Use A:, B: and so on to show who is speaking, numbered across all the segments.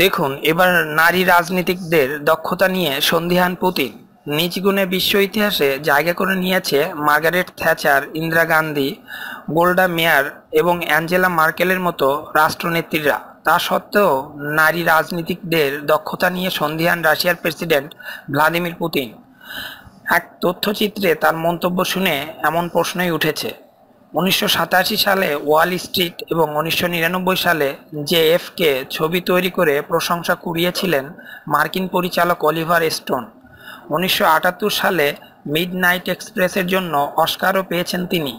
A: দেখুন এবার নারী রাজনীতিকদের দক্ষতা নিয়ে সন্ধিহান পুতিন নিজ গুণে বিশ্ব ইতিহাসে জায়গা করে নিয়েছে Margaret Thatcher Indira Gandhi Golda Meir এবং অ্যাঞ্জেলা মার্কেলের মতো রাষ্ট্রনেত্রীরা তা সত্ত্বেও নারী রাজনীতিকদের দক্ষতা নিয়ে সন্ধিহান রাশিয়ার প্রেসিডেন্ট ভ্লাদিমির পুতিন এক তথ্যচিত্রে তার মন্তব্য শুনে এমন প্রশ্নই উঠেছে উনিশশো সালে ওয়াল স্ট্রিট এবং উনিশশো সালে জে এফকে ছবি তৈরি করে প্রশংসা কুড়িয়েছিলেন মার্কিন পরিচালক অলিভার স্টোন উনিশশো সালে মিড নাইট এক্সপ্রেসের জন্য অস্কারও পেয়েছেন তিনি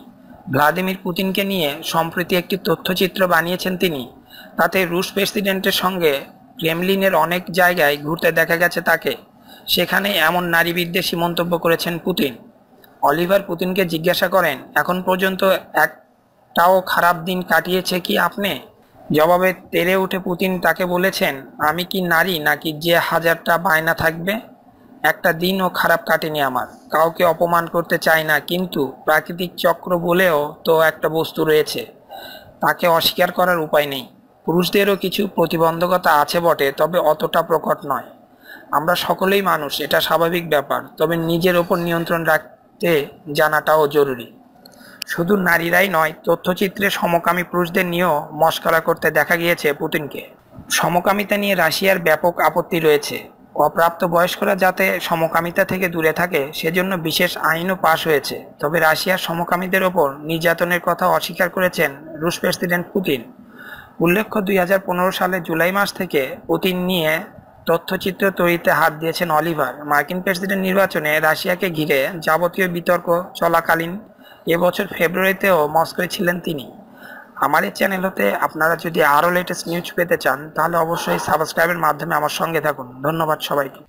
A: ভ্লাদিমির পুতিনকে নিয়ে সম্প্রতি একটি তথ্যচিত্র বানিয়েছেন তিনি তাতে রুশ প্রেসিডেন্টের সঙ্গে ক্রেমলিনের অনেক জায়গায় ঘুরতে দেখা গেছে তাকে সেখানে এমন নারী বিদ্বেষী মন্তব্য করেছেন পুতিন অলিভার পুতিনকে জিজ্ঞাসা করেন এখন পর্যন্ত একটাও খারাপ দিন কাটিয়েছে কি আপনি জবাবে তেরে উঠে পুতিন তাকে বলেছেন আমি কি নারী নাকি যে হাজারটা বায়না থাকবে একটা দিনও খারাপ কাটেনি আমার কাউকে অপমান করতে চাই না কিন্তু প্রাকৃতিক চক্র বলেও তো একটা বস্তু রয়েছে তাকে অস্বীকার করার উপায় নেই পুরুষদেরও কিছু প্রতিবন্ধকতা আছে বটে তবে অতটা প্রকট নয় আমরা সকলেই মানুষ এটা স্বাভাবিক ব্যাপার তবে নিজের ওপর নিয়ন্ত্রণ রাখ তে জানাটাও জরুরি শুধু নারীরাই নয় তথ্যচিত্রে সমকামী পুরুষদের নিয়েও মস্করা করতে দেখা গিয়েছে পুতিনকে সমকামিতা নিয়ে রাশিয়ার ব্যাপক আপত্তি রয়েছে অপ্রাপ্ত বয়স্করা যাতে সমকামিতা থেকে দূরে থাকে সেজন্য বিশেষ আইনও পাশ হয়েছে তবে রাশিয়ার সমকামীদের ওপর নির্যাতনের কথা অস্বীকার করেছেন রুশ প্রেসিডেন্ট পুতিন উল্লেখ্য দুই সালে জুলাই মাস থেকে পুতিন নিয়ে তথ্যচিত্র তৈরিতে হাত দিয়েছেন অলিভার মার্কিন প্রেসিডেন্ট নির্বাচনে রাশিয়াকে ঘিরে যাবতীয় বিতর্ক চলাকালীন এবছর ফেব্রুয়ারিতেও মস্কোয় ছিলেন তিনি আমার এই চ্যানেল হতে আপনারা যদি আরও লেটেস্ট নিউজ পেতে চান তাহলে অবশ্যই সাবস্ক্রাইবের মাধ্যমে আমার সঙ্গে থাকুন ধন্যবাদ সবাইকে